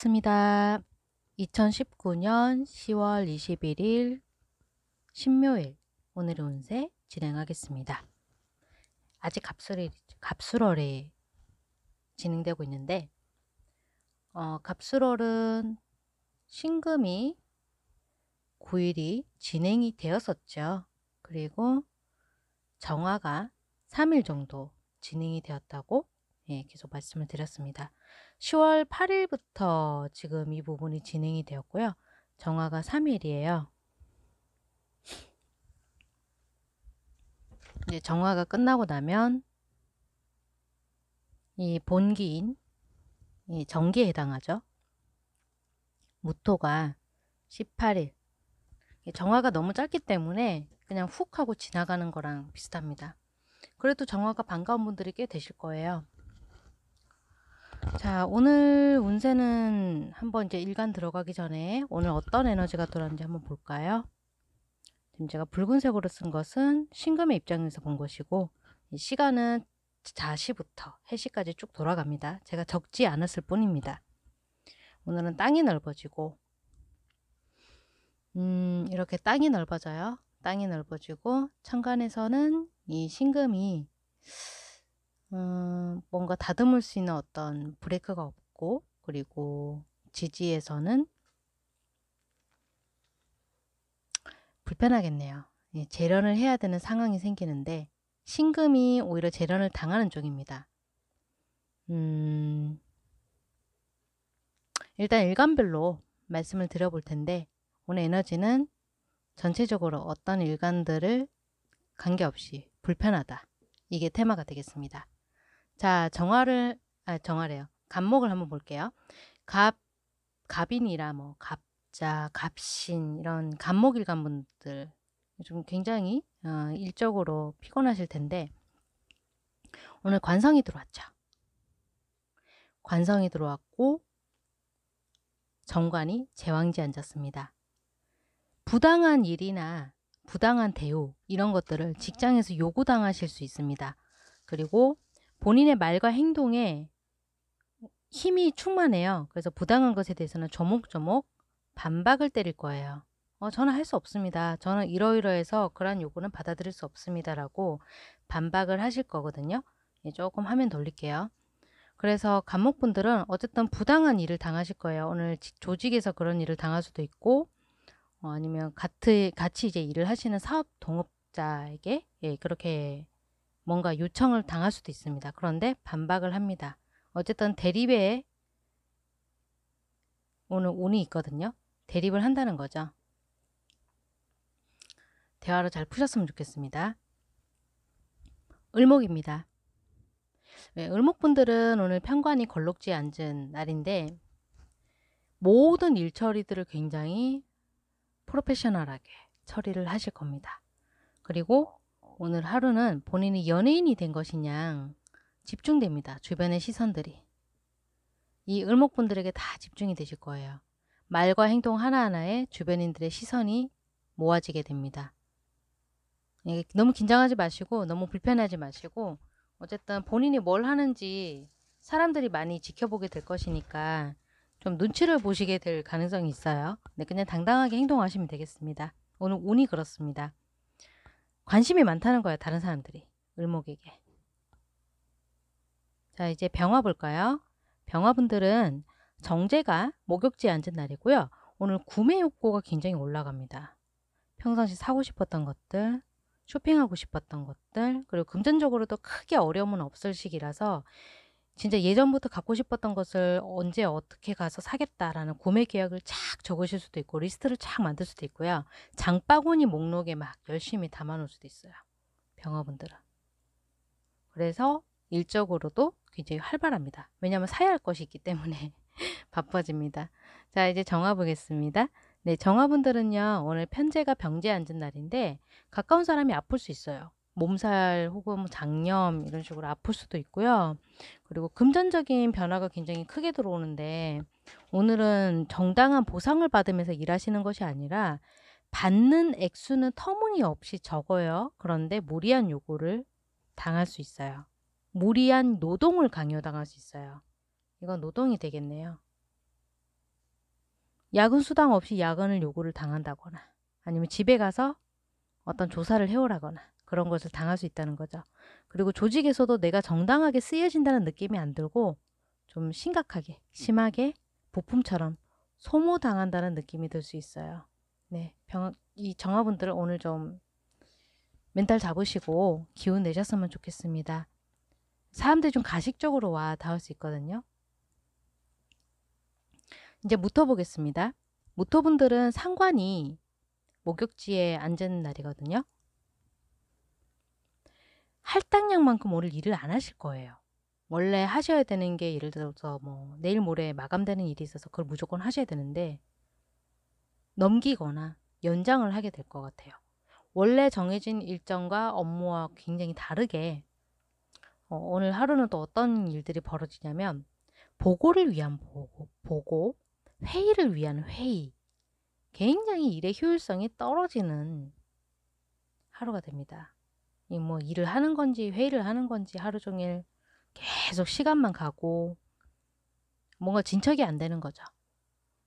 같습니다. 2019년 10월 21일 신묘일 오늘 운세 진행하겠습니다. 아직 갑술일, 갑술월이 진행되고 있는데 어, 갑술월은 신금이 9일이 진행이 되었었죠. 그리고 정화가 3일 정도 진행이 되었다고 예, 계속 말씀을 드렸습니다. 10월 8일부터 지금 이 부분이 진행이 되었고요. 정화가 3일이에요. 이제 정화가 끝나고 나면 이 본기인 이 정기에 해당하죠. 무토가 18일 정화가 너무 짧기 때문에 그냥 훅 하고 지나가는 거랑 비슷합니다. 그래도 정화가 반가운 분들이 꽤 되실 거예요. 자, 오늘 운세는 한번 이제 일간 들어가기 전에 오늘 어떤 에너지가 들어왔는지 한번 볼까요? 지금 제가 붉은색으로 쓴 것은 신금의 입장에서 본 것이고 이 시간은 자시부터 해시까지 쭉 돌아갑니다. 제가 적지 않았을 뿐입니다. 오늘은 땅이 넓어지고 음, 이렇게 땅이 넓어져요. 땅이 넓어지고 천간에서는 이 신금이 음, 뭔가 다듬을 수 있는 어떤 브레이크가 없고 그리고 지지에서는 불편하겠네요. 예, 재련을 해야 되는 상황이 생기는데 신금이 오히려 재련을 당하는 쪽입니다. 음, 일단 일관별로 말씀을 드려볼 텐데 오늘 에너지는 전체적으로 어떤 일관들을 관계없이 불편하다. 이게 테마가 되겠습니다. 자, 정화를 아, 정화래요. 갑목을 한번 볼게요. 갑 갑인이라 뭐 갑자, 갑신 이런 갑목일간 분들 좀 굉장히 어, 일적으로 피곤하실 텐데 오늘 관성이 들어왔죠. 관성이 들어왔고 정관이 제왕지 앉았습니다. 부당한 일이나 부당한 대우 이런 것들을 직장에서 요구당하실 수 있습니다. 그리고 본인의 말과 행동에 힘이 충만해요. 그래서 부당한 것에 대해서는 조목조목 반박을 때릴 거예요. 어, 저는 할 수 없습니다. 저는 이러이러해서 그러한 요구는 받아들일 수 없습니다라고 반박을 하실 거거든요. 예, 조금 화면 돌릴게요. 그래서 감옥분들은 어쨌든 부당한 일을 당하실 거예요. 오늘 조직에서 그런 일을 당할 수도 있고 어, 아니면 같이, 같이 이제 일을 하시는 사업 동업자에게 예, 그렇게 뭔가 요청을 당할 수도 있습니다. 그런데 반박을 합니다. 어쨌든 대립에 오늘 운이 있거든요. 대립을 한다는 거죠. 대화로 잘 푸셨으면 좋겠습니다. 을목입니다. 네, 을목분들은 오늘 편관이 걸록지에 앉은 날인데 모든 일 처리들을 굉장히 프로페셔널하게 처리를 하실 겁니다. 그리고 오늘 하루는 본인이 연예인이 된 것이냐 집중됩니다. 주변의 시선들이. 이 을목분들에게 다 집중이 되실 거예요. 말과 행동 하나하나에 주변인들의 시선이 모아지게 됩니다. 예, 너무 긴장하지 마시고 너무 불편하지 마시고 어쨌든 본인이 뭘 하는지 사람들이 많이 지켜보게 될 것이니까 좀 눈치를 보시게 될 가능성이 있어요. 네, 그냥 당당하게 행동하시면 되겠습니다. 오늘 운이 그렇습니다. 관심이 많다는 거예요. 다른 사람들이. 을목에게. 자 이제 병화 볼까요? 병화분들은 정제가 목욕지에 앉은 날이고요. 오늘 구매 욕구가 굉장히 올라갑니다. 평상시 사고 싶었던 것들, 쇼핑하고 싶었던 것들, 그리고 금전적으로도 크게 어려움은 없을 시기라서 진짜 예전부터 갖고 싶었던 것을 언제 어떻게 가서 사겠다라는 구매 계약을 착 적으실 수도 있고 리스트를 착 만들 수도 있고요. 장바구니 목록에 막 열심히 담아놓을 수도 있어요. 병화분들은. 그래서 일적으로도 굉장히 활발합니다. 왜냐하면 사야 할 것이 있기 때문에 바빠집니다. 자 이제 정화 보겠습니다. 네 정화분들은요 오늘 편제가 병제에 앉은 날인데 가까운 사람이 아플 수 있어요. 몸살 혹은 장염 이런 식으로 아플 수도 있고요. 그리고 금전적인 변화가 굉장히 크게 들어오는데 오늘은 정당한 보상을 받으면서 일하시는 것이 아니라 받는 액수는 터무니없이 적어요. 그런데 무리한 요구를 당할 수 있어요. 무리한 노동을 강요당할 수 있어요. 이건 노동이 되겠네요. 야근 수당 없이 야근을 요구를 당한다거나 아니면 집에 가서 어떤 조사를 해오라거나 그런 것을 당할 수 있다는 거죠. 그리고 조직에서도 내가 정당하게 쓰여진다는 느낌이 안 들고 좀 심각하게, 심하게 부품처럼 소모당한다는 느낌이 들 수 있어요. 네, 병, 이 정화분들 오늘 좀 멘탈 잡으시고 기운 내셨으면 좋겠습니다. 사람들이 좀 가식적으로 와 닿을 수 있거든요. 이제 무토 보겠습니다. 무토분들은 상관이 목욕지에 앉은 날이거든요. 할당량만큼 오늘 일을 안 하실 거예요. 원래 하셔야 되는 게 예를 들어서 뭐 내일 모레 마감되는 일이 있어서 그걸 무조건 하셔야 되는데 넘기거나 연장을 하게 될 것 같아요. 원래 정해진 일정과 업무와 굉장히 다르게 어, 오늘 하루는 또 어떤 일들이 벌어지냐면 보고를 위한 보고, 보고, 회의를 위한 회의. 굉장히 일의 효율성이 떨어지는 하루가 됩니다. 뭐 일을 하는 건지 회의를 하는 건지 하루 종일 계속 시간만 가고 뭔가 진척이 안 되는 거죠.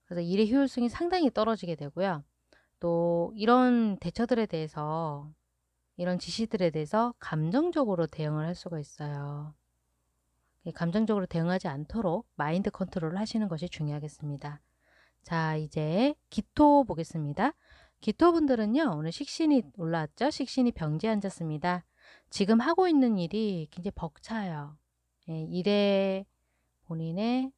그래서 일의 효율성이 상당히 떨어지게 되고요. 또 이런 대처들에 대해서 이런 지시들에 대해서 감정적으로 대응을 할 수가 있어요. 감정적으로 대응하지 않도록 마인드 컨트롤을 하시는 것이 중요하겠습니다. 자, 이제 기토 보겠습니다. 기토분들은요, 오늘 식신이 올라왔죠? 식신이 병지에 앉았습니다. 지금 하고 있는 일이 굉장히 벅차요. 예, 일에 본인의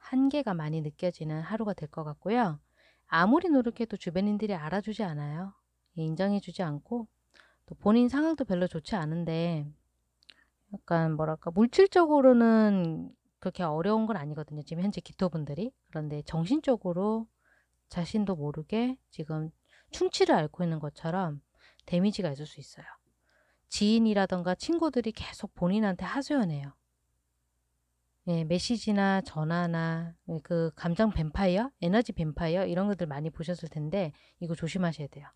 한계가 많이 느껴지는 하루가 될 것 같고요. 아무리 노력해도 주변인들이 알아주지 않아요. 예, 인정해주지 않고 또 본인 상황도 별로 좋지 않은데 약간 뭐랄까 물질적으로는 그렇게 어려운 건 아니거든요. 지금 현재 기토분들이. 그런데 정신적으로 자신도 모르게 지금 충치를 앓고 있는 것처럼 데미지가 있을 수 있어요. 지인이라던가 친구들이 계속 본인한테 하소연해요. 예, 메시지나 전화나 예, 그 감정 뱀파이어, 에너지 뱀파이어 이런 것들 많이 보셨을 텐데 이거 조심하셔야 돼요.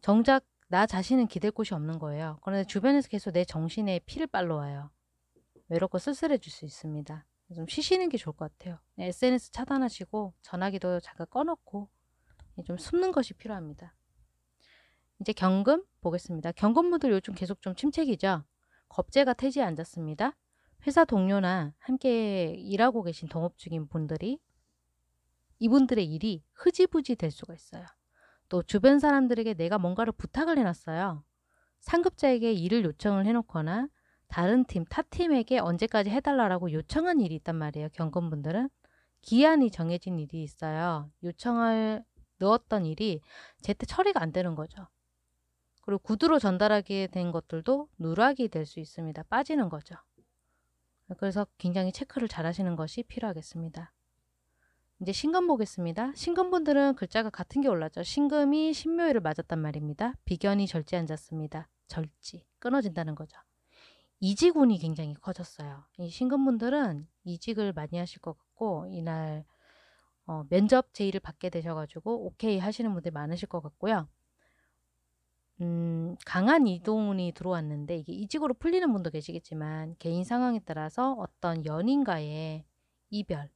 정작 나 자신은 기댈 곳이 없는 거예요. 그런데 주변에서 계속 내 정신에 피를 빨러 와요. 외롭고 쓸쓸해질 수 있습니다. 좀 쉬시는 게 좋을 것 같아요. SNS 네, 차단하시고 전화기도 잠깐 꺼놓고 예, 좀 숨는 것이 필요합니다. 이제 경금 보겠습니다. 경금무들 요즘 계속 좀 침체기죠. 겁재가 태지에 앉았습니다. 회사 동료나 함께 일하고 계신 동업 중인 분들이 이분들의 일이 흐지부지 될 수가 있어요. 또 주변 사람들에게 내가 뭔가를 부탁을 해놨어요. 상급자에게 일을 요청을 해놓거나 다른 팀, 타 팀에게 언제까지 해달라고 요청한 일이 있단 말이에요. 경건분들은. 기한이 정해진 일이 있어요. 요청을 넣었던 일이 제때 처리가 안 되는 거죠. 그리고 구두로 전달하게 된 것들도 누락이 될 수 있습니다. 빠지는 거죠. 그래서 굉장히 체크를 잘 하시는 것이 필요하겠습니다. 이제 신금 보겠습니다. 신금분들은 글자가 같은 게 올랐죠. 신금이 신묘일을 맞았단 말입니다. 비견이 절지 앉았습니다. 절지. 끊어진다는 거죠. 이직운이 굉장히 커졌어요. 이 신근분들은 이직을 많이 하실 것 같고 이날 어, 면접 제의를 받게 되셔가지고 오케이 하시는 분들 많으실 것 같고요. 음, 강한 이동운이 들어왔는데 이게 이직으로 풀리는 분도 계시겠지만 개인 상황에 따라서 어떤 연인과의 이별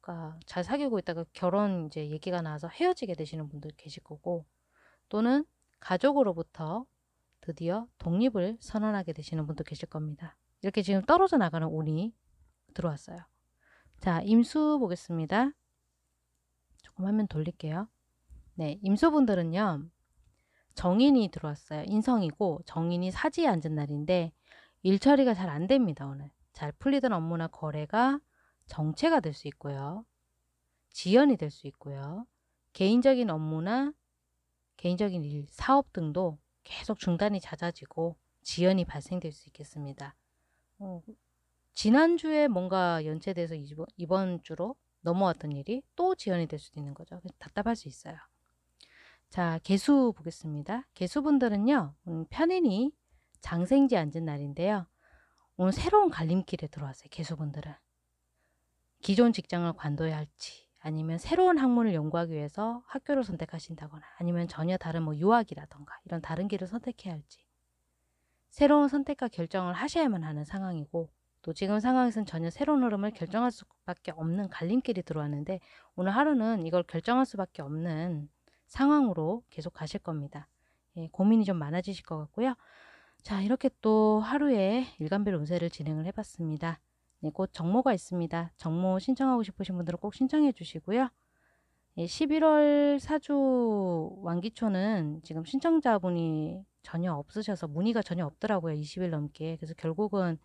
그러니까 잘 사귀고 있다가 결혼 이제 얘기가 나와서 헤어지게 되시는 분들 계실 거고 또는 가족으로부터 드디어 독립을 선언하게 되시는 분도 계실 겁니다. 이렇게 지금 떨어져 나가는 운이 들어왔어요. 자, 임수 보겠습니다. 조금 화면 돌릴게요. 네, 임수분들은요. 정인이 들어왔어요. 인성이고 정인이 사지에 앉은 날인데 일 처리가 잘 안 됩니다. 오늘. 잘 풀리던 업무나 거래가 정체가 될 수 있고요. 지연이 될 수 있고요. 개인적인 업무나 개인적인 일, 사업 등도 계속 중단이 잦아지고 지연이 발생될 수 있겠습니다. 어, 지난주에 뭔가 연체돼서 이번, 이번 주로 넘어왔던 일이 또 지연이 될 수도 있는 거죠. 답답할 수 있어요. 자, 개수 보겠습니다. 개수분들은요, 편인이 장생지 앉은 날인데요. 오늘 새로운 갈림길에 들어왔어요. 개수분들은. 기존 직장을 관둬야 할지 아니면 새로운 학문을 연구하기 위해서 학교를 선택하신다거나 아니면 전혀 다른 뭐 유학이라던가 이런 다른 길을 선택해야 할지 새로운 선택과 결정을 하셔야만 하는 상황이고 또 지금 상황에서는 전혀 새로운 흐름을 결정할 수밖에 없는 갈림길이 들어왔는데 오늘 하루는 이걸 결정할 수밖에 없는 상황으로 계속 가실 겁니다. 예, 고민이 좀 많아지실 것 같고요. 자 이렇게 또 하루에 일간별 운세를 진행을 해봤습니다. 네, 곧 정모가 있습니다. 정모 신청하고 싶으신 분들은 꼭 신청해 주시고요. 11월 예, 4주 완기초는 지금 신청자분이 전혀 없으셔서 문의가 전혀 없더라고요. 20일 넘게. 그래서 결국은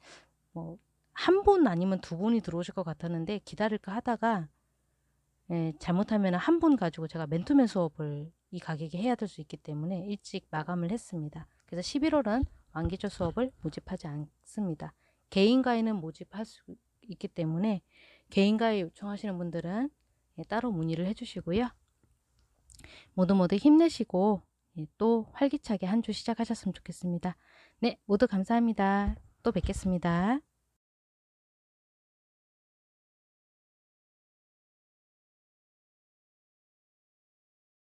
뭐 한 분 아니면 두 분이 들어오실 것 같았는데 기다릴까 하다가 예, 잘못하면 한 분 가지고 제가 맨투맨 수업을 이 가격에 해야 될 수 있기 때문에 일찍 마감을 했습니다. 그래서 11월은 완기초 수업을 모집하지 않습니다. 개인가에는 모집할 수 있기 때문에 개인가에 요청하시는 분들은 예, 따로 문의를 해주시고요. 모두 모두 힘내시고 예, 또 활기차게 한 주 시작하셨으면 좋겠습니다. 네, 모두 감사합니다. 또 뵙겠습니다.